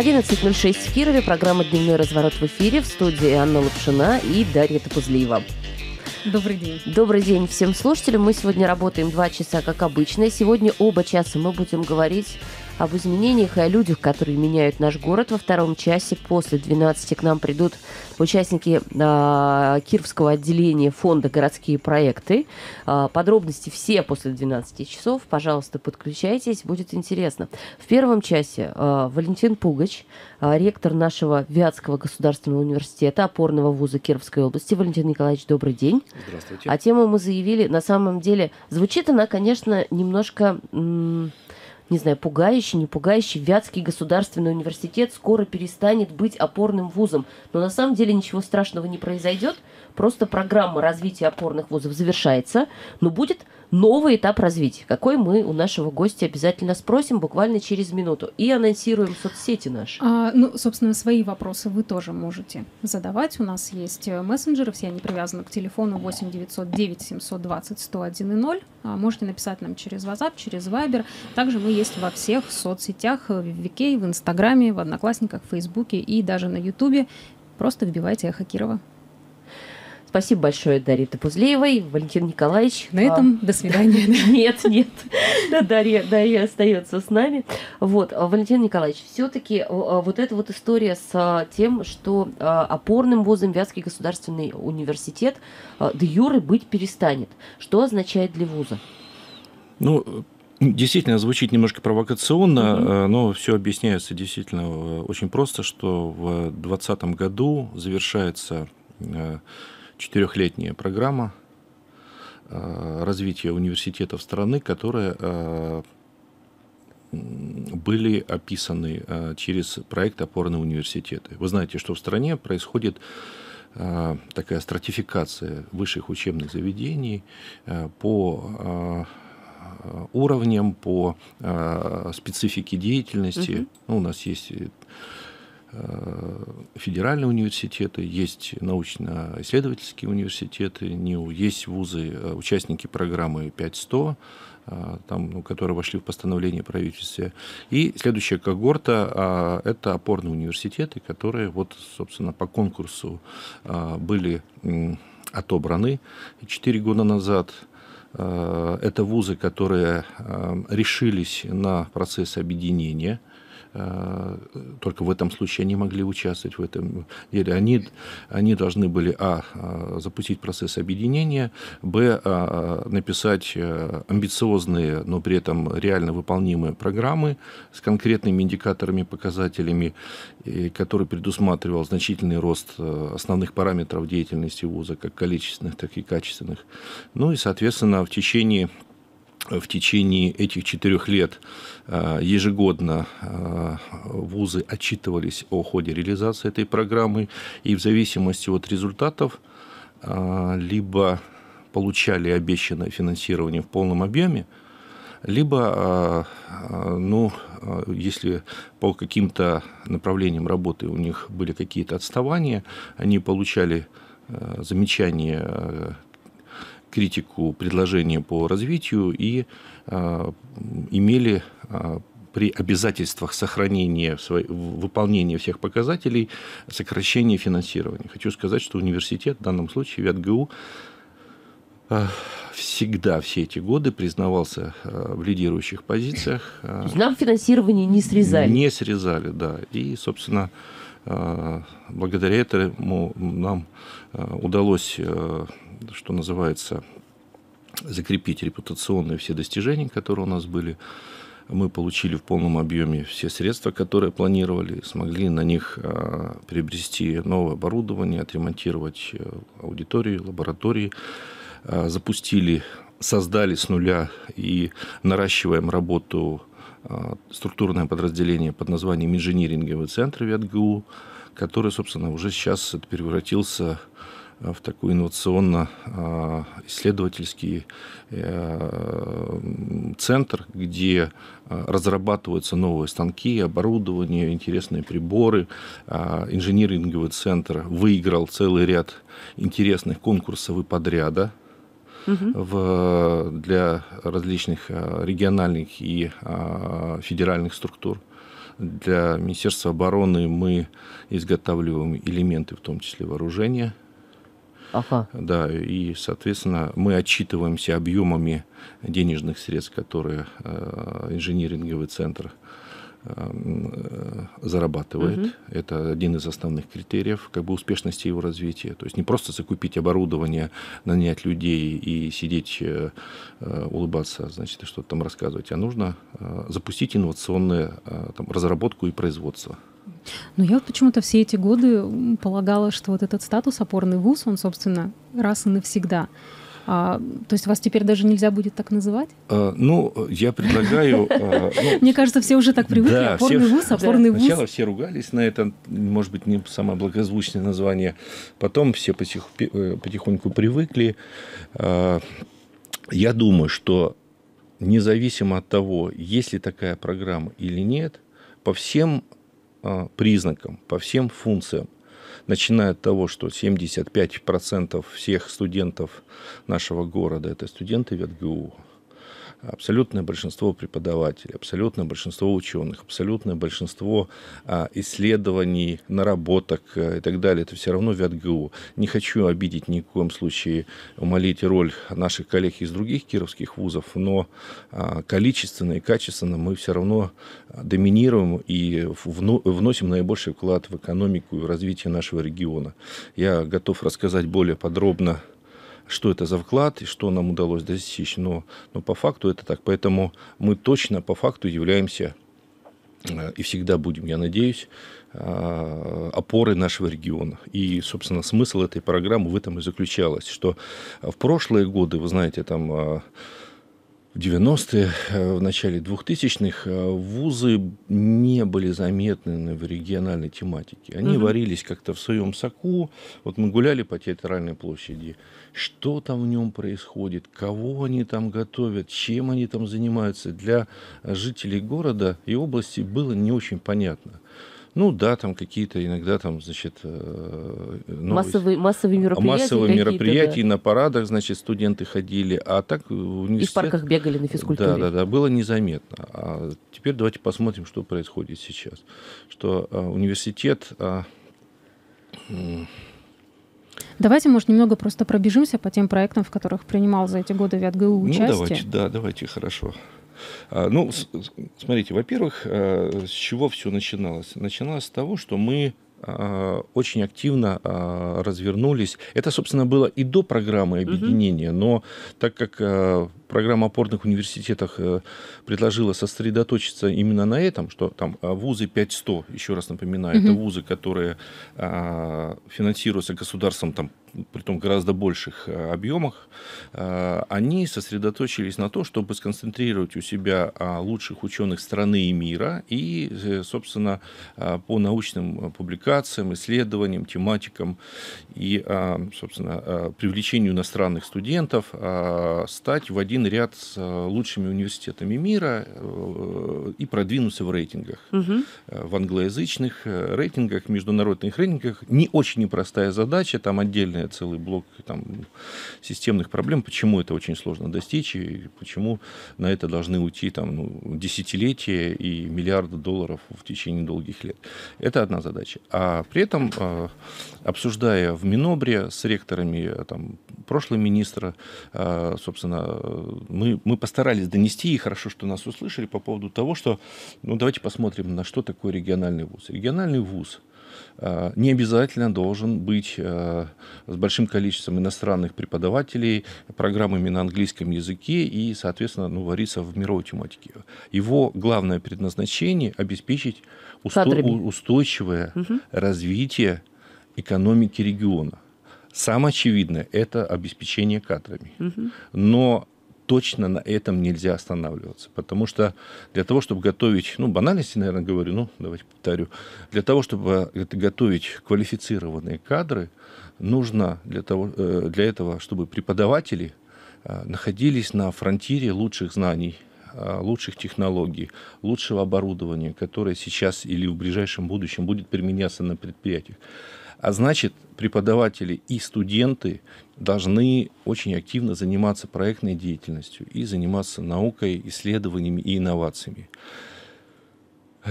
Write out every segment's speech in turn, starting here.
11.06 в Кирове, программа «Дневной разворот» в эфире, в студии Анна Лапшина и Дарья Топузлиева. Добрый день. Добрый день всем слушателям. Мы сегодня работаем два часа, как обычно. сегодня оба часа мы будем говорить об изменениях и о людях, которые меняют наш город. Во втором часе после 12 к нам придут участники э, Кировского отделения фонда «Городские проекты». Э, подробности все после 12 часов. Пожалуйста, подключайтесь, будет интересно. В первом часе э, Валентин Пугач, э, ректор нашего Вятского государственного университета, опорного вуза Кировской области. Валентин Николаевич, добрый день. Здравствуйте. А тему мы заявили, на самом деле, звучит она, конечно, немножко... М- не знаю, пугающий, не пугающий, Вятский государственный университет скоро перестанет быть опорным вузом. Но на самом деле ничего страшного не произойдет, Просто программа развития опорных вузов завершается, но будет новый этап развития, какой мы у нашего гостя обязательно спросим буквально через минуту и анонсируем соцсети наши. А, ну, собственно, свои вопросы вы тоже можете задавать. У нас есть э, мессенджеры, все они привязаны к телефону 8 909 720 101 и 0. А, можете написать нам через WhatsApp, через Viber. Также мы есть во всех соцсетях, э, в Вике, в Инстаграме, в Одноклассниках, в Фейсбуке и даже на Ютубе. Просто вбивайте «Эхо Кирова». Спасибо большое, Дарья Топузлеевой, Валентин Николаевич. На этом а... до свидания. Нет, нет. Да, Дарья, Дарья остается с нами. Вот, а, Валентин Николаевич, все-таки а, а, вот эта вот история с тем, что опорным вузом Вятский государственный университет де юры быть перестанет. Что означает для вуза? Ну, Действительно, звучит немножко провокационно, но все объясняется действительно очень просто, что в 2020 году завершается четырехлетняя программа э, развития университетов страны, которые э, были описаны э, через проект «Опорные университеты». Вы знаете, что в стране происходит такая стратификация высших учебных заведений по уровням, по специфике деятельности. Угу. Ну, у нас есть федеральные университеты, есть научно-исследовательские университеты, НИУ, есть вузы, э, участники программы 5100, э, там, ну, которые вошли в постановление правительства. И следующая когорта э, это опорные университеты, которые вот, собственно, по конкурсу были отобраны 4 года назад. это вузы, которые решились на процесс объединения – Э, только в этом случае они могли участвовать в этом деле. Они, они должны были, а, э, запустить процесс объединения, б, э, написать амбициозные, но при этом реально выполнимые программы с конкретными индикаторами, показателями, которые предусматривал значительный рост основных параметров деятельности вуза, как количественных, так и качественных. Ну и, соответственно, в течение Э, в течение этих четырех лет э, ежегодно э, вузы отчитывались о ходе реализации этой программы, и в зависимости от результатов либо получали обещанное финансирование в полном объеме, либо, ну, если по каким-то направлениям работы у них были какие-то отставания, они получали замечания критику предложения по развитию и э, имели э, при обязательствах сохранения, выполнения всех показателей сокращение финансирования. Хочу сказать, что университет, в данном случае ВятГУ, э, всегда все эти годы признавался в лидирующих позициях. нам финансирование не срезали? Не срезали, да. И, собственно, благодаря этому нам удалось что называется, закрепить репутационные все достижения, которые у нас были. Мы получили в полном объеме все средства, которые планировали, смогли на них а, приобрести новое оборудование, отремонтировать э, аудитории, лаборатории, а, запустили, создали с нуля и наращиваем работу а, структурное подразделение под названием «Инжиниринговый центр» ВятГУ, который, собственно, уже сейчас превратился в Э, в такой инновационно-исследовательский э, э, центр, где разрабатываются новые станки, оборудование, интересные приборы. Инжиниринговый центр выиграл целый ряд интересных конкурсов и подряда угу. в, для различных региональных и федеральных структур. Для Министерства обороны мы изготавливаем элементы, в том числе вооружения – Ага. Да, и, соответственно, мы отчитываемся объемами денежных средств, которые э, инжиниринговый центр э, э, зарабатывает. Угу. Это один из основных критериев как бы, успешности его развития. То есть не просто закупить оборудование, нанять людей и сидеть, улыбаться, значит, и что-то там рассказывать, а нужно запустить инновационную там, разработку и производство. Но я вот почему-то все эти годы полагала, что вот этот статус опорный вуз, он, собственно, раз и навсегда. А, то есть вас теперь даже нельзя будет так называть? А, ну, я предлагаю... Э, ну, Мне кажется, все уже так привыкли. Да, опорный все, вуз, опорный вуз. Сначала все ругались на это, может быть, не самое благозвучное название. Потом все э, потихоньку привыкли. А, я думаю, что независимо от того, есть ли такая программа или нет, по всем а, признакам, по всем функциям, начиная от того, что 75% всех студентов нашего города – это студенты ВятГУ, абсолютное большинство преподавателей, абсолютное большинство ученых, абсолютное большинство а, исследований, наработок э, и так далее, это все равно ВятГУ. Не хочу обидеть ни в коем случае, умолить роль наших коллег из других кировских вузов, но а, количественно и качественно мы все равно а, доминируем и вносим наибольший вклад в экономику и в развитие нашего региона. Я готов рассказать более подробно что это за вклад и что нам удалось достичь, но, но по факту это так. Поэтому мы точно по факту являемся э, и всегда будем, я надеюсь, э, опоры нашего региона. И, собственно, смысл этой программы в этом и заключалось, что в прошлые годы, вы знаете, там э, в 90-е, в начале 2000-х вузы не были заметны в региональной тематике. Они угу. варились как-то в своем соку. Вот мы гуляли по театральной площади, что там в нем происходит, кого они там готовят, чем они там занимаются, для жителей города и области было не очень понятно. Ну да, там какие-то иногда там, значит, э, массовые, массовые а, мероприятия. Массовые мероприятия, да. на парадах, значит, студенты ходили, а так в университет... И в парках бегали на физкультуре. Да, да, да, было незаметно. А теперь давайте посмотрим, что происходит сейчас. Что а, университет а, Давайте, может, немного просто пробежимся по тем проектам, в которых принимал за эти годы ВятГУ ну, участие. Ну, давайте, да, давайте, хорошо. А, ну, смотрите, во-первых, а, с чего все начиналось? Начиналось с того, что мы а, очень активно развернулись. Это, собственно, было и до программы объединения, но так как программа опорных университетах э, предложила сосредоточиться именно на этом, что там а, вузы 5100, еще раз напоминаю, угу. это вузы, которые а, финансируются государством там при том гораздо больших э, объемах, э, они сосредоточились на то, чтобы сконцентрировать у себя а, лучших ученых страны и мира и, собственно, по научным публикациям, исследованиям, тематикам и, собственно, привлечению иностранных студентов стать в один один ряд с э, лучшими университетами мира э, и продвинулся в рейтингах. Угу. В англоязычных рейтингах, международных рейтингах. Не очень непростая задача, там отдельный целый блок там, системных проблем, почему это очень сложно достичь и почему на это должны уйти там, ну, десятилетия и миллиарды долларов в течение долгих лет. Это одна задача. А при этом, обсуждая в Минобре с ректорами там, прошлого министра, э, собственно, мы, мы постарались донести, и хорошо, что нас услышали по поводу того, что, ну, давайте посмотрим, на что такое региональный вуз. Региональный вуз э, не обязательно должен быть э, с большим количеством иностранных преподавателей, программами на английском языке и, соответственно, ну, вариться в мировой тематике. Его главное предназначение – обеспечить усто- устойчивое угу. развитие экономики региона. Самое очевидное – это обеспечение кадрами. Но точно на этом нельзя останавливаться. Потому что для того, чтобы готовить, ну, банальности, наверное, говорю, ну, давайте повторю, для того, чтобы э, готовить квалифицированные кадры, нужно для, того, э, для этого, чтобы преподаватели э, находились на фронтире лучших знаний, лучших технологий, лучшего оборудования, которое сейчас или в ближайшем будущем будет применяться на предприятиях. А значит, преподаватели и студенты должны очень активно заниматься проектной деятельностью и заниматься наукой, исследованиями и инновациями.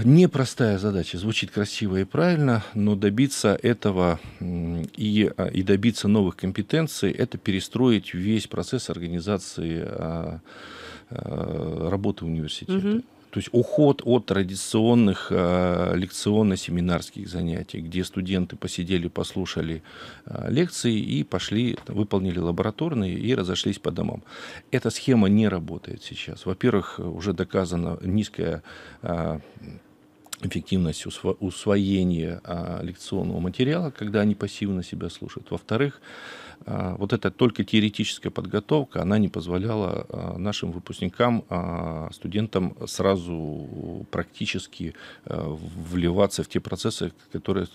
Непростая задача, звучит красиво и правильно, но добиться этого и, а, и добиться новых компетенций – это перестроить весь процесс организации а, а, работы университета. Угу. То есть уход от традиционных э, лекционно-семинарских занятий, где студенты посидели, послушали э, лекции и пошли, выполнили лабораторные и разошлись по домам. Эта схема не работает сейчас. Во-первых, уже доказана низкая э, эффективность усвоения лекционного материала, когда они пассивно себя слушают. Во-вторых, а, вот эта только теоретическая подготовка, она не позволяла а, нашим выпускникам, а, студентам сразу практически вливаться в те процессы, которые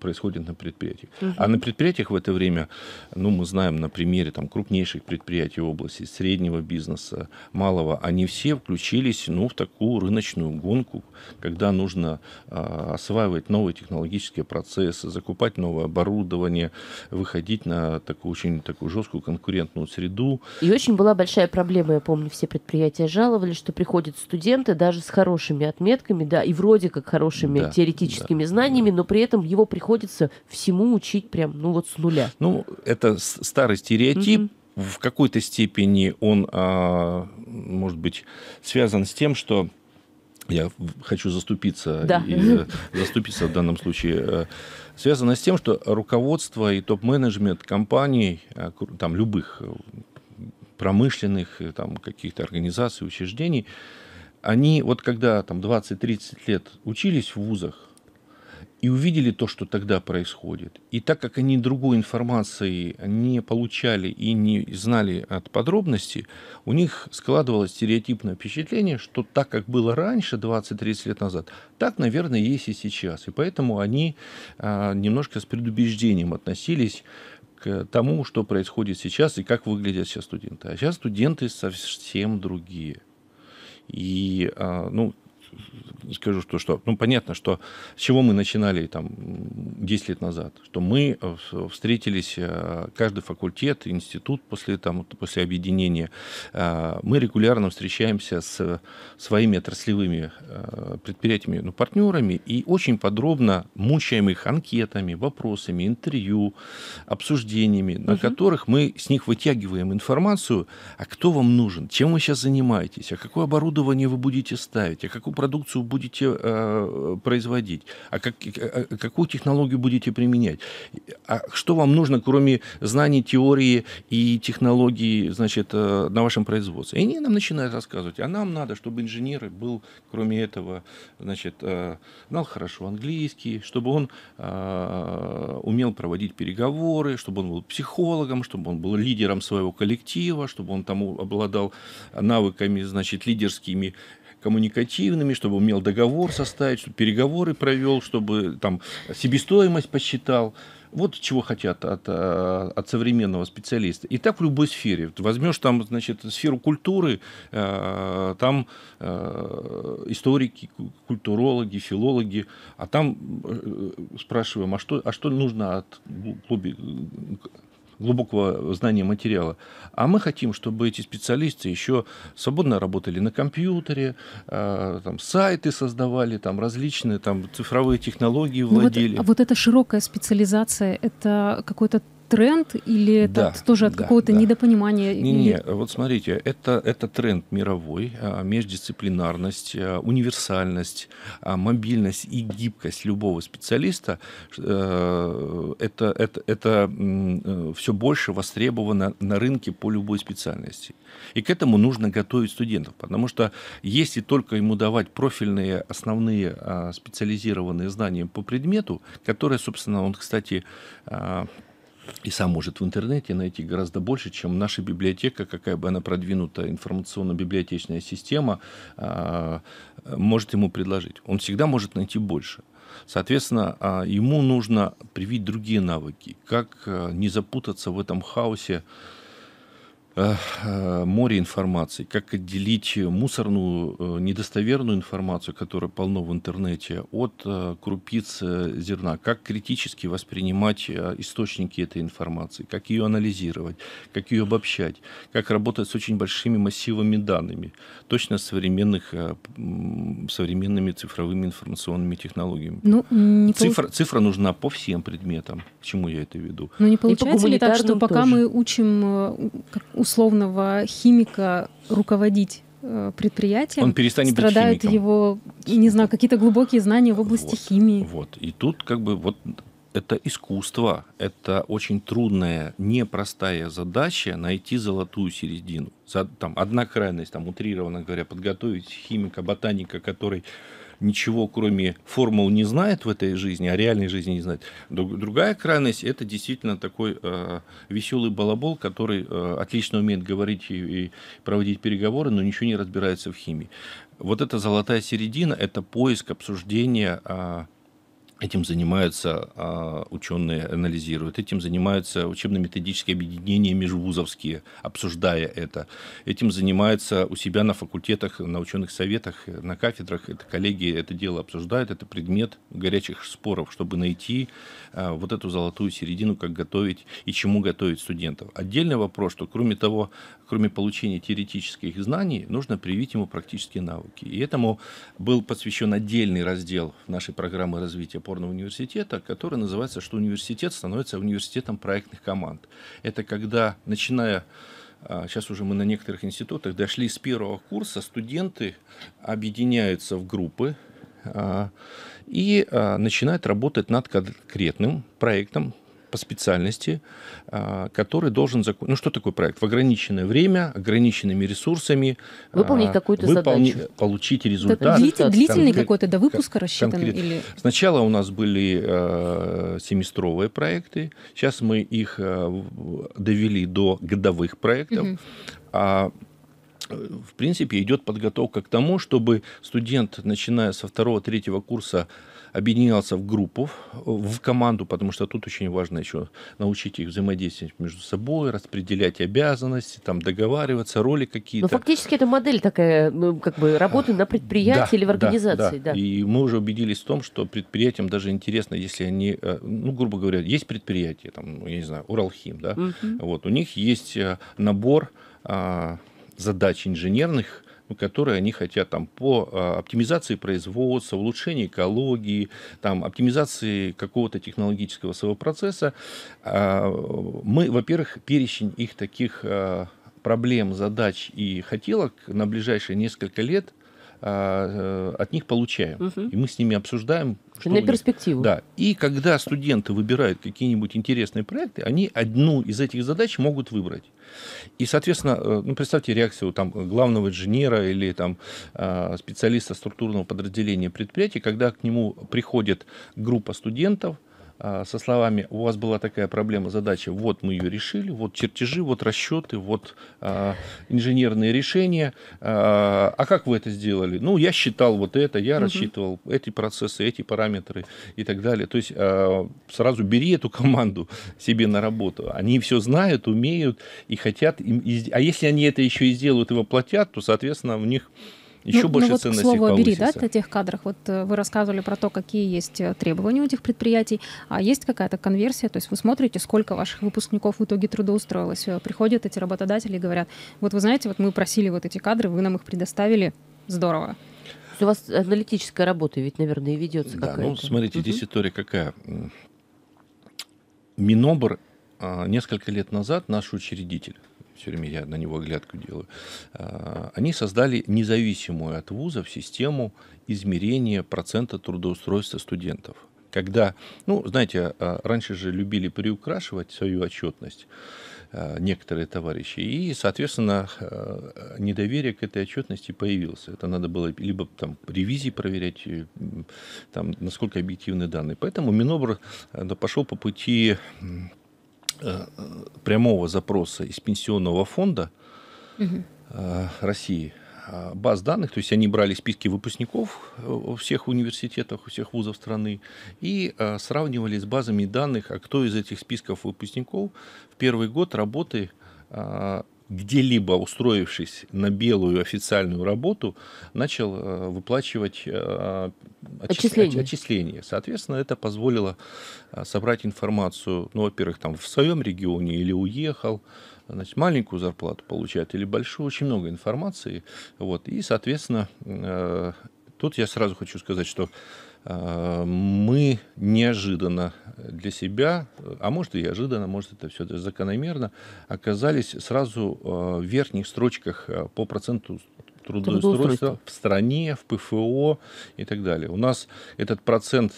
происходят на предприятиях. Угу. А на предприятиях в это время, ну, мы знаем на примере там, крупнейших предприятий области, среднего бизнеса, малого, они все включились ну, в такую рыночную гонку, когда нужно осваивать новые технологические процессы, закупать новое оборудование, выходить на такую очень такую жесткую конкурентную среду. И очень была большая проблема, я помню, все предприятия жаловались, что приходят студенты даже с хорошими отметками, да, и вроде как хорошими да, теоретическими да, знаниями, да. но при этом его приходится всему учить прям, ну вот с нуля. Ну, это старый стереотип, mm в какой-то степени он, а, может быть, связан с тем, что я хочу заступиться, да. и, э, заступиться в данном случае э, связано с тем, что руководство и топ-менеджмент компаний, э, там любых э, промышленных э, там, каких-то организаций, учреждений, они вот когда там 20-30 лет учились в вузах, и увидели то, что тогда происходит. И так как они другой информации не получали и не знали от подробностей, у них складывалось стереотипное впечатление, что так, как было раньше, 20-30 лет назад, так, наверное, есть и сейчас. И поэтому они а, немножко с предубеждением относились к тому, что происходит сейчас и как выглядят сейчас студенты. А сейчас студенты совсем другие. И, а, ну, скажу, что что. Ну, понятно, что с чего мы начинали там 10 лет назад, что мы э, встретились, э, каждый факультет, институт после, там, после объединения, э, мы регулярно встречаемся с своими отраслевыми предприятиями, ну, партнерами, и очень подробно мучаем их анкетами, вопросами, интервью, обсуждениями, угу. на которых мы с них вытягиваем информацию, а кто вам нужен, чем вы сейчас занимаетесь, а какое оборудование вы будете ставить, а какую продукцию будете э, производить, а как, а какую технологию будете применять, а что вам нужно, кроме знаний, теории и технологий, значит, э, на вашем производстве. И они нам начинают рассказывать, а нам надо, чтобы инженер был, кроме этого, значит, э, знал хорошо английский, чтобы он э, умел проводить переговоры, чтобы он был психологом, чтобы он был лидером своего коллектива, чтобы он там обладал навыками, значит, лидерскими коммуникативными, чтобы умел договор составить, чтобы переговоры провел, чтобы там себестоимость посчитал. Вот чего хотят от, э, от современного специалиста. И так в любой сфере. Возьмешь там, значит, сферу культуры, э, там э, историки, культурологи, филологи, а там спрашиваем, а что, а что нужно от глуби, глубокого знания материала. А мы хотим, чтобы эти специалисты еще свободно работали на компьютере, а, там, сайты создавали, там, различные там, цифровые технологии ну владели. вот, а вот эта широкая специализация, это какой-то тренд или это да, тоже от да, какого-то да. недопонимания? Не, не, вот смотрите, это, это тренд мировой, а, междисциплинарность, а, универсальность, а, мобильность и гибкость любого специалиста, э, это, это, это э, все больше востребовано на рынке по любой специальности. И к этому нужно готовить студентов, потому что если только ему давать профильные основные специализированные знания по предмету, которые, собственно, он, кстати, и сам может в интернете найти гораздо больше, чем наша библиотека, какая бы она продвинутая информационно-библиотечная система, а, может ему предложить. Он всегда может найти больше. Соответственно, а, ему нужно привить другие навыки, как а, не запутаться в этом хаосе Э, море информации, как отделить мусорную, э, недостоверную информацию, которая полно в интернете, от э, крупиц зерна, как критически воспринимать источники этой информации, как ее анализировать, как ее обобщать, как работать с очень большими массивами данными, точно с современных, современными цифровыми информационными технологиями. Ну, не цифра, пол... цифра нужна по всем предметам, к чему я это веду. Но ну, не получается ли так, что пока тоже. мы учим условного химика руководить э, предприятием, он перестанет страдают быть его, не знаю, какие-то глубокие знания в области вот, химии. Вот. И тут как бы вот это искусство, это очень трудная, непростая задача найти золотую середину. За, там, одна крайность, там, утрированно говоря, подготовить химика, ботаника, который ничего, кроме формул, не знает в этой жизни, а реальной жизни не знает. Другая крайность – это действительно такой э, веселый балабол, который э, отлично умеет говорить и, и проводить переговоры, но ничего не разбирается в химии. Вот эта золотая середина – это поиск, обсуждение э, Этим занимаются а, ученые, анализируют. Этим занимаются учебно-методические объединения межвузовские, обсуждая это. Этим занимаются у себя на факультетах, на ученых советах, на кафедрах. Это коллеги это дело обсуждают. Это предмет горячих споров, чтобы найти а, вот эту золотую середину, как готовить и чему готовить студентов. Отдельный вопрос, что кроме того, кроме получения теоретических знаний, нужно привить ему практические навыки. И этому был посвящен отдельный раздел нашей программы развития опорного университета, который называется, что университет становится университетом проектных команд. Это когда, начиная а, сейчас уже мы на некоторых институтах дошли с первого курса, студенты объединяются в группы а, и а, начинают работать над конкретным проектом, по специальности, а, который должен... Закон... Ну, что такое проект? В ограниченное время, ограниченными ресурсами... А, Выполнить какую-то выполни... задачу. Получить результат. Длитель, длительный конкрет... какой-то до выпуска рассчитан? Конкрет... Или... Сначала у нас были а, семестровые проекты, сейчас мы их довели до годовых проектов. Угу. А в принципе, идет подготовка к тому, чтобы студент, начиная со второго-третьего курса, объединялся в группу, э, в команду, потому что тут очень важно еще научить их взаимодействовать между собой, распределять обязанности, там договариваться, роли какие-то. Но ну, фактически это модель такая, ну, как бы работы на предприятии да, или в организации. Да, да. да, и мы уже убедились в том, что предприятиям даже интересно, если они, э, ну, грубо говоря, есть предприятие, там, ну, я не знаю, Уралхим, да, угу. вот, у них есть э, набор а, задач инженерных, которые они хотят там, по а, оптимизации производства, улучшению экологии, там, оптимизации какого-то технологического своего процесса. А, мы, во-первых, перечень их таких а, проблем, задач и хотелок на ближайшие несколько лет э, от них получаем. Угу. И мы с ними обсуждаем. Что на перспективу. Да. И когда студенты выбирают какие-нибудь интересные проекты, они одну из этих задач могут выбрать. И, соответственно, э, ну, представьте реакцию там, главного инженера или там, э, специалиста структурного подразделения предприятия, когда к нему приходит группа студентов – а, со словами «У вас была такая проблема, задача, вот мы ее решили, вот чертежи, вот расчеты, вот э, инженерные решения. Э, а как вы это сделали? Ну, я считал вот это, я угу. рассчитывал эти процессы, эти параметры и так далее». То есть э, сразу бери эту команду себе на работу. Они все знают, умеют и хотят. Им, и, а если они это еще и сделают и воплотят, то, соответственно, в них еще ну, ну, больше ну вот, ценностей к слову, повысится. бери, да, о тех кадрах. Вот э, вы рассказывали про то, какие есть э, требования у этих предприятий, а есть какая-то конверсия, то есть вы смотрите, сколько ваших выпускников в итоге трудоустроилось. Э, приходят эти работодатели и говорят, вот вы знаете, вот мы просили вот эти кадры, вы нам их предоставили, здорово. У вас аналитическая работа ведь, наверное, и ведется да, ну, какая-то. Ну, смотрите, угу. здесь история какая. Минобр а, несколько лет назад наш учредитель все время я на него оглядку делаю, а, они создали независимую от вузов систему измерения процента трудоустройства студентов. Когда, ну, знаете, а, раньше же любили приукрашивать свою отчетность а, некоторые товарищи. И, соответственно, недоверие к этой отчетности появилось. Это надо было либо там ревизии проверять, там, насколько объективны данные. Поэтому Минобр пошел по пути Э, прямого запроса из пенсионного фонда угу. России а, баз данных, то есть они брали списки выпускников э, всех университетах, у всех вузов страны и сравнивали с базами данных, а кто из этих списков выпускников в первый год работы а, где-либо устроившись на белую официальную работу, начал э, выплачивать э, отчисления. отчисления. Соответственно, это позволило э, собрать информацию, ну, во-первых, там в своем регионе или уехал, значит, маленькую зарплату получает или большую, очень много информации. Вот, и, соответственно, тут я сразу хочу сказать, что Э, мы неожиданно для себя, а может и неожиданно, может это все даже закономерно, оказались сразу э, в верхних строчках э, по проценту трудоустройства в стране, в ПФО и так далее. У нас этот процент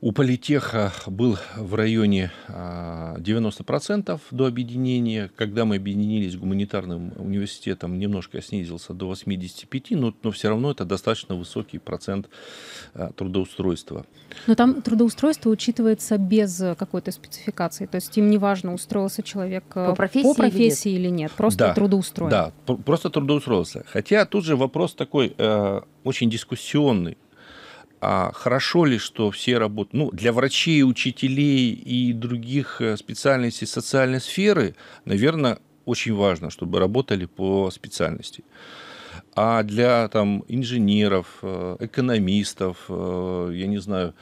у политеха был в районе 90% а, до объединения. Когда мы объединились с гуманитарным университетом, немножко снизился до 85%, но, но все равно это достаточно высокий процент а, трудоустройства. Но там трудоустройство учитывается без э, какой-то спецификации. То есть им не важно, устроился человек э, по профессии, по профессии или, нет. или нет, просто да, трудоустроен. Да, просто трудоустроился. Хотя тут же вопрос такой э, очень дискуссионный а хорошо ли, что все работают, ну, для врачей, учителей и других э, специальностей социальной сферы, наверное, очень важно, чтобы работали по специальности. А для там, инженеров, э, экономистов, э, я не знаю,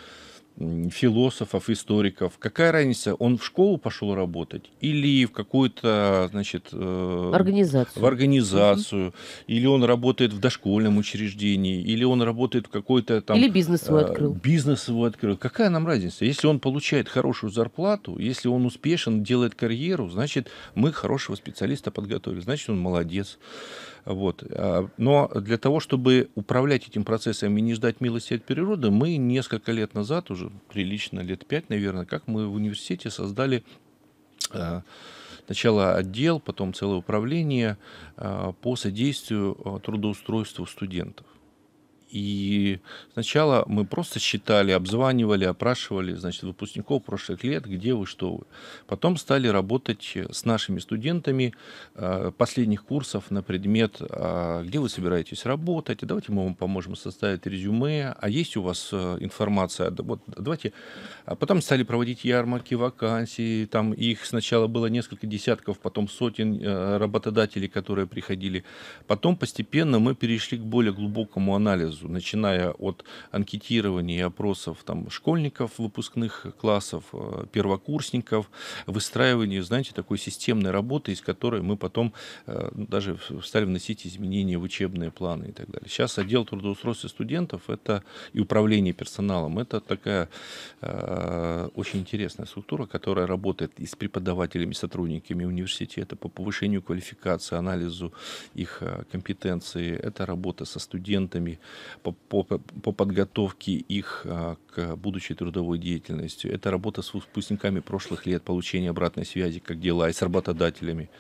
философов, историков. Какая разница, он в школу пошел работать или в какую-то, значит, э, организацию. в организацию, угу. или он работает в дошкольном учреждении, или он работает в какой-то там... Или бизнес свой э, открыл. бизнес его открыл. Какая нам разница? Если он получает хорошую зарплату, если он успешен, делает карьеру, значит, мы хорошего специалиста подготовили, значит, он молодец. Вот. А, но для того, чтобы управлять этим процессом и не ждать милости от природы, мы несколько лет назад, уже прилично лет пять, наверное, как мы в университете создали а, сначала отдел, потом целое управление а, по содействию трудоустройству студентов. И сначала мы просто считали, обзванивали, опрашивали, значит, выпускников прошлых лет, где вы, что вы. Потом стали работать с нашими студентами э, последних курсов на предмет, а, где вы собираетесь работать, давайте мы вам поможем составить резюме, а есть у вас э, информация, вот, давайте. А потом стали проводить ярмарки, вакансии, там их сначала было несколько десятков, потом сотен э, работодателей, которые приходили. Потом постепенно мы перешли к более глубокому анализу сразу, начиная от анкетирования и опросов там, школьников, выпускных классов, э, первокурсников, выстраивания знаете, такой системной работы, из которой мы потом э, ну, даже стали вносить изменения в учебные планы и так далее. Сейчас отдел трудоустройства студентов это и управление персоналом, это такая э, очень интересная структура, которая работает и с преподавателями, сотрудниками университета по повышению квалификации, анализу их компетенции. Это работа со студентами, по, по, по подготовке их а, к будущей трудовой деятельности. Это работа с выпускниками прошлых лет, получение обратной связи, как дела, и с работодателями.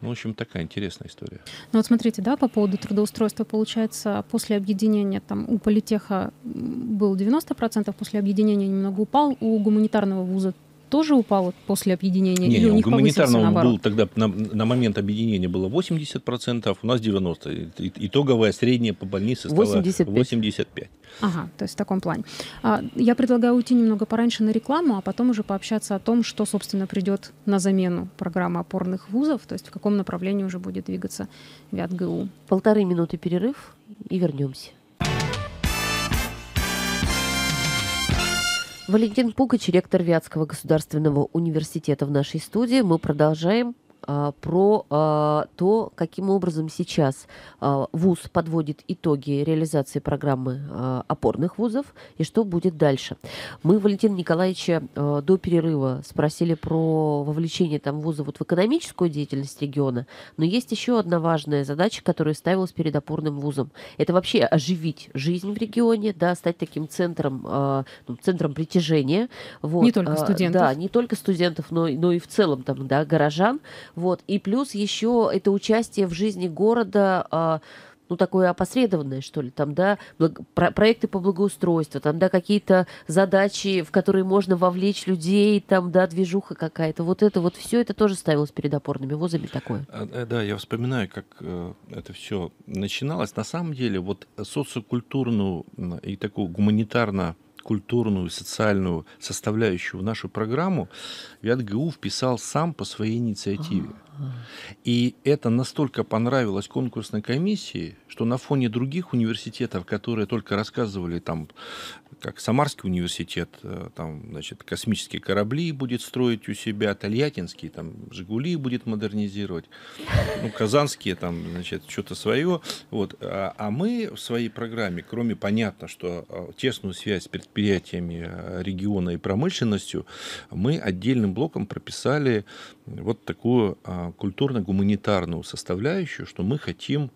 Ну, в общем, такая интересная история. Ну вот смотрите, да, по поводу трудоустройства, получается, после объединения, там, у политеха был 90%, после объединения немного упал, у гуманитарного вуза тоже упало после объединения? Нет, не, у гуманитарного был тогда на, на момент объединения было 80%, у нас 90%. Итоговая средняя по больнице стала 85. 85. Ага, то есть в таком плане. А, я предлагаю уйти немного пораньше на рекламу, а потом уже пообщаться о том, что, собственно, придет на замену программы опорных вузов, то есть в каком направлении уже будет двигаться ВятГУ. Полторы минуты перерыв и вернемся. Валентин Пугач, ректор Вятского государственного университета в нашей студии. Мы продолжаем а, про а, то, каким образом сейчас а, ВУЗ подводит итоги реализации программы опорных вузов и что будет дальше. Мы Валентина Николаевича до перерыва спросили про вовлечение там вуза вот в экономическую деятельность региона, но есть еще одна важная задача, которая ставилась перед опорным вузом. Это вообще оживить жизнь в регионе, да, стать таким центром, ну, центром притяжения. Вот. Не только студентов. Да, не только студентов, но, но и в целом там, да, горожан. Вот. И плюс еще это участие в жизни города а, ну, такое опосредованное, что ли, там, да, благ... про проекты по благоустройству, там, да, какие-то задачи, в которые можно вовлечь людей, там, да, движуха какая-то, вот это вот все это тоже ставилось перед опорными возами такое. А, э, да, я вспоминаю, как э, это все начиналось. На самом деле, вот э, социокультурную и такую гуманитарно культурную, социальную составляющую в нашу программу ВятГУ вписал сам по своей инициативе. а и это настолько понравилось конкурсной комиссии, что на фоне других университетов, которые только рассказывали там, как Самарский университет, э, там, значит, космические корабли будет строить у себя, Тольяттинский, там, Жигули будет модернизировать, ну, Казанские, там, значит, что-то свое, вот. А, а мы в своей программе, кроме, понятно, что э, тесную связь с предприятиями э, региона и промышленностью, мы отдельным блоком прописали вот такую а, культурно-гуманитарную составляющую, что мы хотим,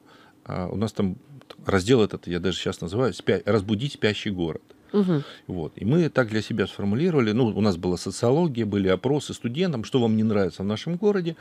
а, у нас там раздел этот, я даже сейчас называю, спя, «Разбудить спящий город». Угу. Вот. И мы так для себя сформулировали, ну, у нас была социология, были опросы студентам, что вам не нравится в нашем городе.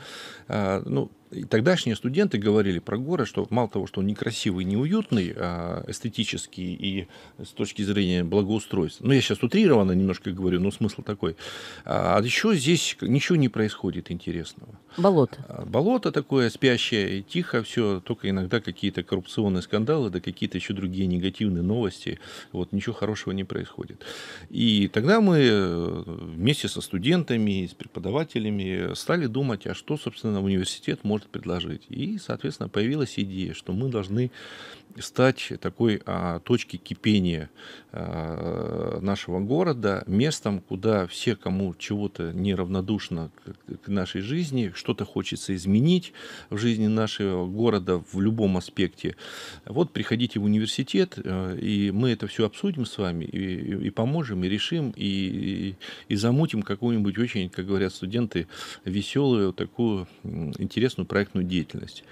А, ну, и тогдашние студенты говорили про город, что мало того, что он некрасивый, неуютный а эстетически и с точки зрения благоустройства. Ну, я сейчас утрированно немножко говорю, но смысл такой. А, а еще здесь ничего не происходит интересного. Болото. А, болото такое спящее, и тихо все, только иногда какие-то коррупционные скандалы, да какие-то еще другие негативные новости. Вот ничего хорошего не происходит. И тогда мы э, вместе со студентами, с преподавателями стали думать, а что, собственно, университет может может предложить. И, соответственно, появилась идея, что мы должны стать такой а, точкой кипения а, нашего города, местом, куда все, кому чего-то неравнодушно к, к нашей жизни, что-то хочется изменить в жизни нашего города в любом аспекте. Вот приходите в университет, а, и мы это все обсудим с вами, и, и поможем, и решим, и, и, и замутим какую-нибудь очень, как говорят студенты, веселую, такую интересную проектную деятельность.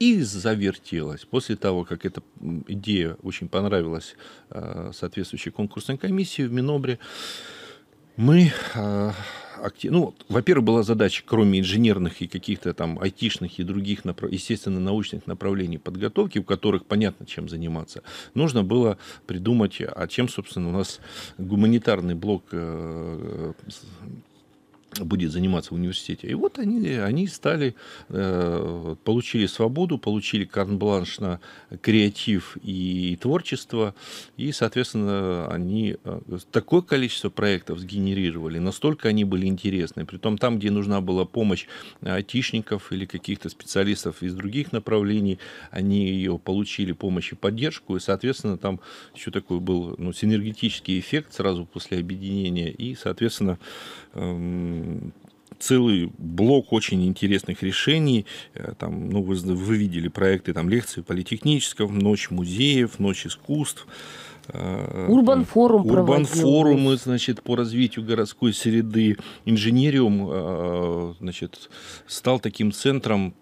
И завертелось. После того, как эта идея очень понравилась э, соответствующей конкурсной комиссии в Минобре, мы э, ну, во-первых, была задача, кроме инженерных и каких-то там айтишных и других, естественно, научных направлений подготовки, у которых понятно, чем заниматься, нужно было придумать, а чем, собственно, у нас гуманитарный блок э, будет заниматься в университете. И вот они, они стали, э, получили свободу, получили карт-бланш на креатив и творчество, и, соответственно, они э, такое количество проектов сгенерировали, настолько они были интересны, притом там, где нужна была помощь айтишников или каких-то специалистов из других направлений, они ее получили помощь и поддержку, и, соответственно, там еще такой был ну, синергетический эффект сразу после объединения, и, соответственно, Эм, целый блок очень интересных решений. Э, там, ну, вы, вы видели проекты там, лекции политехнического, ночь музеев, ночь искусств. Э, Урбан форум Урбан форумы, значит, по развитию городской среды. Инженериум, э, значит, стал таким центром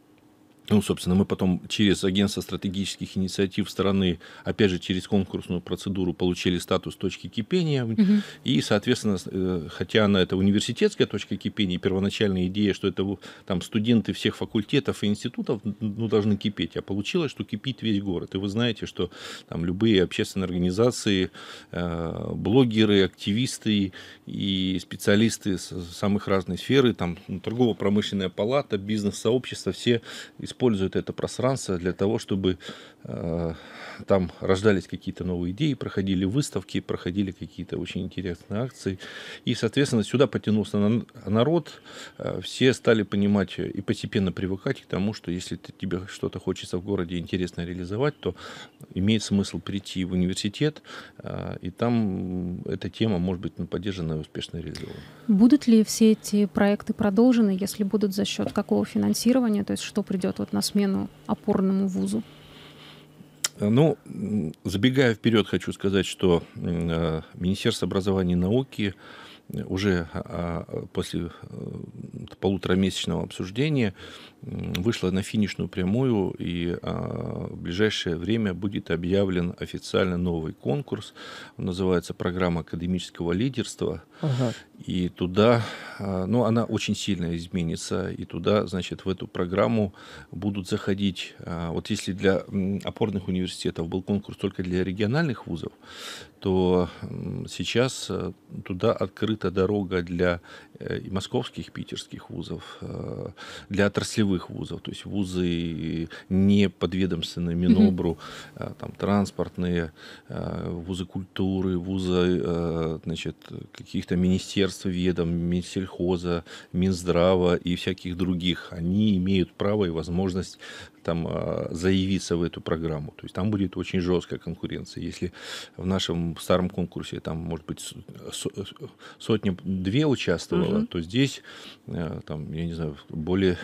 ну, собственно, мы потом через агентство стратегических инициатив страны, опять же, через конкурсную процедуру получили статус точки кипения. Угу. И, соответственно, э, хотя она это университетская точка кипения, первоначальная идея, что это там студенты всех факультетов и институтов ну, должны кипеть, а получилось, что кипит весь город. И вы знаете, что там любые общественные организации, э, блогеры, активисты и специалисты с самых разных сферы, там торгово-промышленная палата, бизнес-сообщество, все используют используют это пространство для того, чтобы э, там рождались какие-то новые идеи, проходили выставки, проходили какие-то очень интересные акции. И, соответственно, сюда потянулся на, народ, э, все стали понимать и постепенно привыкать к тому, что если ты, тебе что-то хочется в городе интересно реализовать, то имеет смысл прийти в университет, э, и там эта тема может быть ну, поддержана и успешно реализована. Будут ли все эти проекты продолжены, если будут за счет какого финансирования, то есть что придет вот вот на смену опорному вузу? Ну, забегая вперед, хочу сказать, что э, Министерство образования и науки э, уже а, а, после э, полуторамесячного обсуждения вышла на финишную прямую, и а, в ближайшее время будет объявлен официально новый конкурс. Он называется «Программа академического лидерства». Ага. И туда, а, ну, она очень сильно изменится, и туда, значит, в эту программу будут заходить, а, вот если для опорных университетов был конкурс только для региональных вузов, то сейчас туда открыта дорога для э, московских, питерских вузов, для отраслевых сырьевых вузов, то есть вузы не подведомственные Минобру, а, там транспортные, а, вузы культуры, вузы а, значит, каких-то министерств, ведом, Минсельхоза, Минздрава и всяких других, они имеют право и возможность там заявиться в эту программу. То есть там будет очень жесткая конкуренция. Если в нашем старом конкурсе там, может быть, сотня-две участвовала, угу. то здесь там, я не знаю, более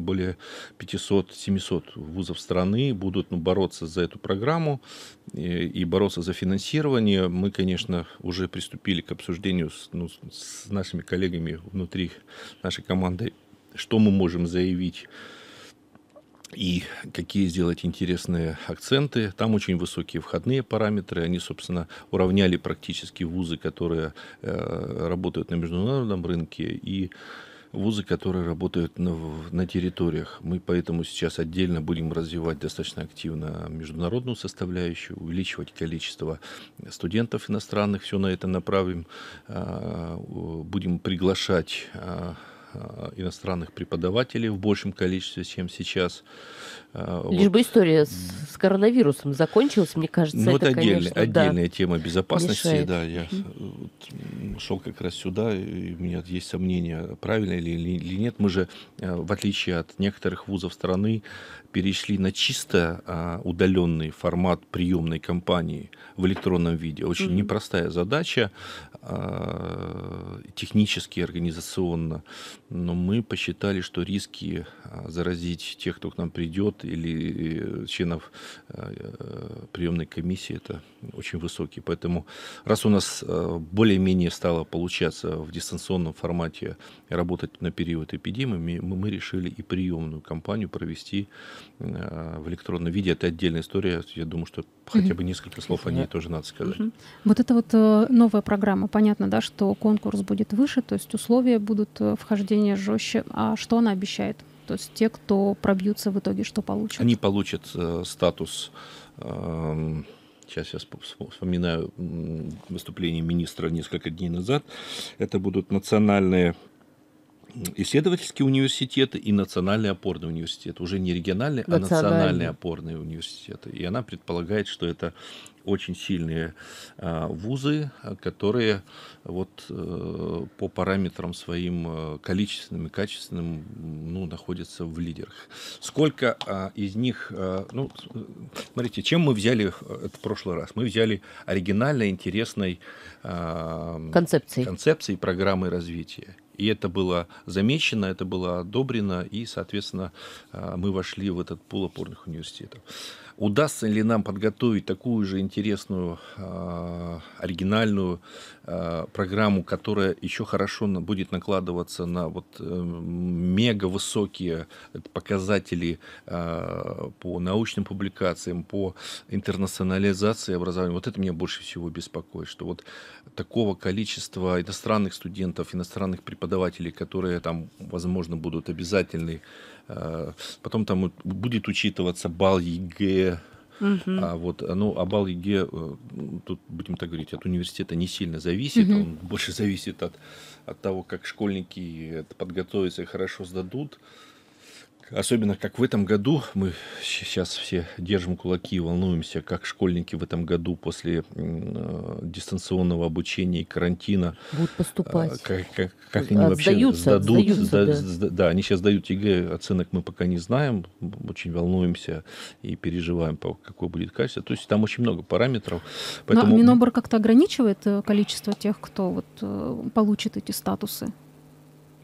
более 500-700 вузов страны будут ну, бороться за эту программу и, э, и бороться за финансирование. Мы, конечно, уже приступили к обсуждению с, ну, с нашими коллегами внутри нашей команды, что мы можем заявить и какие сделать интересные акценты. Там очень высокие входные параметры. Они, собственно, уравняли практически вузы, которые э, работают на международном рынке, и вузы, которые работают на, на территориях. Мы поэтому сейчас отдельно будем развивать достаточно активно международную составляющую, увеличивать количество студентов иностранных, все на это направим. А, будем приглашать а, Э, иностранных преподавателей в большем количестве, чем сейчас. Э, Лишь вот. бы история с, с коронавирусом закончилась, мне кажется, ну, это, это отдельная, конечно, отдельная да, тема безопасности. Мешает. Да, я э, вот, шел как раз сюда, и у меня есть сомнения, правильно ли или нет. Мы же, в отличие от некоторых вузов страны, перешли на чисто а, удаленный формат приемной кампании в электронном виде. Очень mm-hmm. непростая задача. Э, технически, организационно, но мы посчитали, что риски э, заразить тех, кто к нам придет, или э, членов приемной комиссии, это очень высокие. Поэтому раз у нас более-менее стало получаться в дистанционном формате работать на период эпидемии, мы решили и приемную кампанию провести в электронном виде. Это отдельная история. Я думаю, что хотя бы несколько слов о ней тоже надо сказать. Вот это вот новая программа понятно, да, что конкурс будет выше, то есть условия будут э, вхождения жестче. А что она обещает? То есть те, кто пробьются в итоге, что получат? Они получат э, статус э, эм, сейчас я вспоминаю выступление министра несколько дней назад, это будут национальные исследовательские университеты и национальные опорные университеты. Уже не региональные, а национальные. а национальные опорные университеты. И она предполагает, что это очень сильные а, вузы, которые вот э, по параметрам своим э, количественным и качественным ну, находятся в лидерах. Сколько а, из них... А, ну, э, смотрите, чем мы взяли это в прошлый раз? Мы взяли оригинальной, интересной концепции. концепции программы развития. И это было замечено, это было одобрено, и, соответственно, мы вошли в этот пул опорных университетов удастся ли нам подготовить такую же интересную, а, оригинальную а, программу, которая еще хорошо на будет накладываться на вот э, мега высокие показатели а, по научным публикациям, по интернационализации образования. Вот это меня больше всего беспокоит, что вот такого количества иностранных студентов, иностранных преподавателей, которые там, возможно, будут обязательны Э, потом там будет учитываться бал ЕГЭ, Угу. А вот, ну, а балл ЕГЭ, тут, будем так говорить, от университета не сильно зависит, угу. он больше зависит от, от того, как школьники подготовятся и хорошо сдадут особенно как в этом году, мы сейчас все держим кулаки и волнуемся, как школьники в этом году после э, дистанционного обучения и карантина. Будут поступать. Э, как, как, как они Отдаются, вообще сдадут. Сдаются, сда, да. Сда, да, они сейчас дают ЕГЭ, оценок мы пока не знаем, очень волнуемся и переживаем, какое будет качество. То есть там очень много параметров. Ну, а поэтому... Но Минобр как-то ограничивает э, количество тех, кто вот получит эти статусы?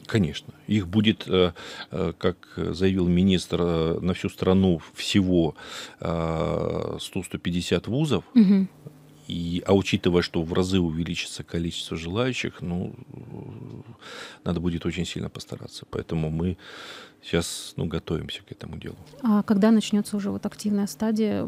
Конечно. Их будет, э, э, как заявил министр, э, на всю страну всего 100-150 вузов. Угу и, а учитывая, что в разы увеличится количество желающих, ну, надо будет очень сильно постараться. Поэтому мы сейчас ну, готовимся к этому делу. А когда начнется уже вот активная стадия,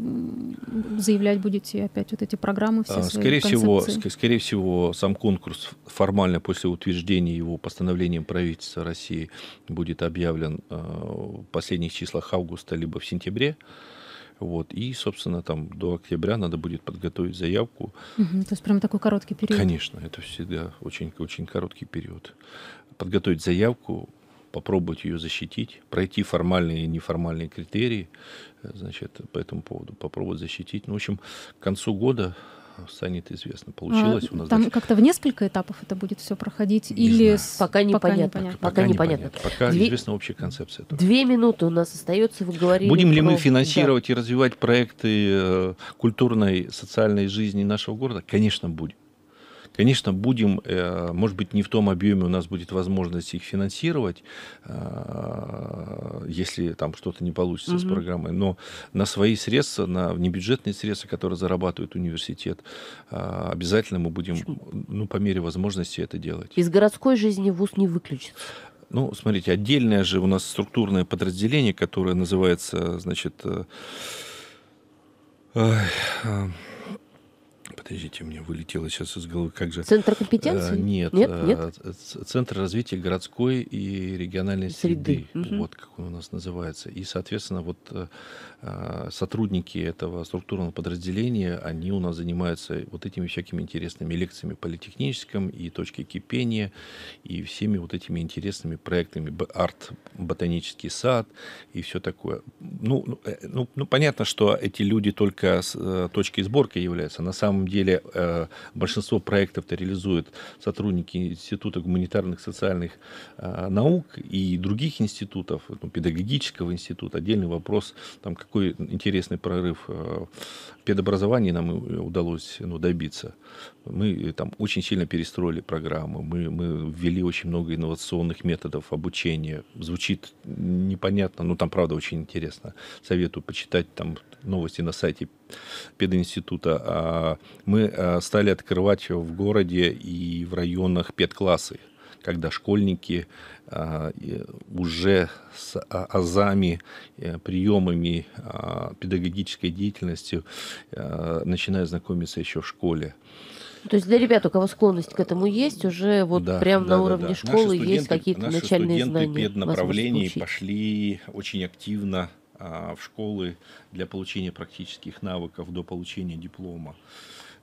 заявлять будете опять вот эти программы все а, свои скорее концепции? всего, скорее всего, сам конкурс формально после утверждения его постановлением правительства России будет объявлен э, в последних числах августа либо в сентябре. Вот. И, собственно, там до октября надо будет подготовить заявку. Угу, то есть прям такой короткий период. Конечно, это всегда очень-очень короткий период. Подготовить заявку, попробовать ее защитить, пройти формальные и неформальные критерии э, значит, по этому поводу, попробовать защитить. Ну, в общем, к концу года станет известно. А, получилось а у нас. Там как-то в несколько этапов это будет все проходить не или знаю. пока непонятно. Пока, пока, пока непонятно. непонятно. Пока Две... известна общая концепция. Только. Две минуты у нас остается. Вы говорили. Будем ли про... мы финансировать да. и развивать проекты э, культурной, социальной жизни нашего города? Конечно, будем. Конечно, будем, э, может быть, не в том объеме у нас будет возможность их финансировать, э, если там что-то не получится угу. с программой, но на свои средства, на небюджетные средства, которые зарабатывает университет, э, обязательно мы будем, ну, по мере возможности это делать. Из городской жизни вуз не выключится. Ну, смотрите, отдельное же у нас структурное подразделение, которое называется, значит, подождите, меня вылетело сейчас из головы, как же... Центр компетенции? А, э, нет, нет, а, нет. Центр развития городской и региональной среды, среды. Угу. вот как он у нас называется. И, соответственно, вот э, Э, сотрудники этого структурного подразделения, они у нас занимаются вот этими всякими интересными лекциями по политехническом и точке кипения, и всеми вот этими интересными проектами, арт, ботанический сад и все такое. Ну, ну, э, ну, ну понятно, что эти люди только с э, точки сборки являются. На самом деле большинство проектов-то реализуют сотрудники Института гуманитарных социальных наук и других институтов, ну, педагогического института. Отдельный вопрос, там, как такой интересный прорыв э, педобразования нам удалось ну, добиться. Мы э, там очень сильно перестроили программы, мы, мы ввели очень много инновационных методов обучения. Звучит непонятно, но там правда очень интересно. Советую почитать там новости на сайте пединститута. А, мы э, стали открывать в городе и в районах педклассы когда школьники а, уже с а, азами, э, приемами а, педагогической деятельности начинают знакомиться еще в школе. То есть для ребят, у кого склонность к этому есть, уже вот да, прям да, на уровне да. школы наши студенты, есть какие-то наши начальные студенты знания. педнаправлений пошли очень активно а, в школы для получения практических навыков до получения диплома.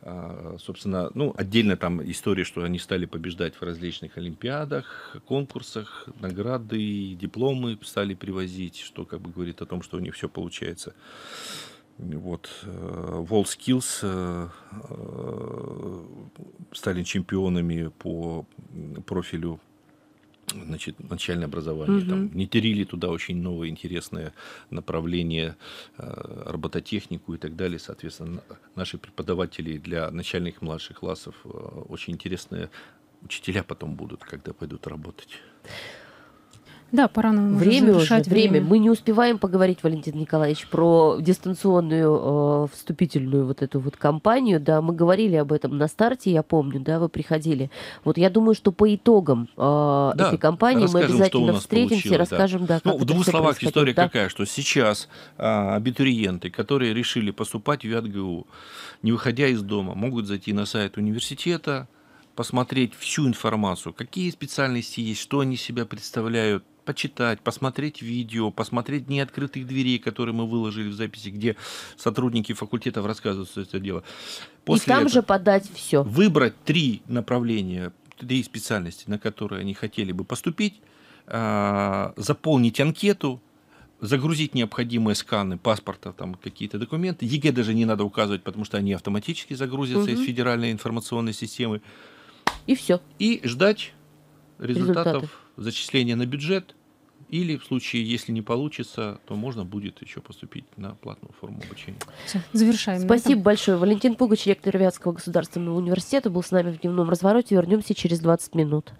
А, собственно, ну, отдельно там история, что они стали побеждать в различных олимпиадах, конкурсах, награды, дипломы стали привозить, что как бы говорит о том, что у них все получается. Вот, э, WallSkills э, э, стали чемпионами по профилю значит, начальное образование. Угу. Там внедрили туда очень новое интересное направление, э, робототехнику и так далее. Соответственно, наши преподаватели для начальных и младших классов э, очень интересные учителя потом будут, когда пойдут работать. Да, пора нам время уже, время. время. Мы не успеваем поговорить, Валентин Николаевич, про дистанционную э, вступительную вот эту вот кампанию. Да, мы говорили об этом на старте, я помню, да, вы приходили. Вот я думаю, что по итогам э, да, этой кампании мы обязательно встретимся, да. расскажем, да. Ну, в двух словах история да? какая, что сейчас э, абитуриенты, которые решили поступать в ВятГУ, не выходя из дома, могут зайти на сайт университета, посмотреть всю информацию, какие специальности есть, что они себя представляют, почитать, посмотреть видео, посмотреть неоткрытых дверей, которые мы выложили в записи, где сотрудники факультетов рассказывают что это дело. После и там этого же подать все. Выбрать три направления, три специальности, на которые они хотели бы поступить, а, заполнить анкету, загрузить необходимые сканы паспорта, там какие-то документы. ЕГЭ даже не надо указывать, потому что они автоматически загрузятся угу. из федеральной информационной системы. И все. И ждать результатов, результатов зачисления на бюджет или в случае, если не получится, то можно будет еще поступить на платную форму обучения. Все, завершаем. Спасибо большое. Валентин Пугач, ректор Вятского государственного университета, был с нами в дневном развороте. Вернемся через 20 минут.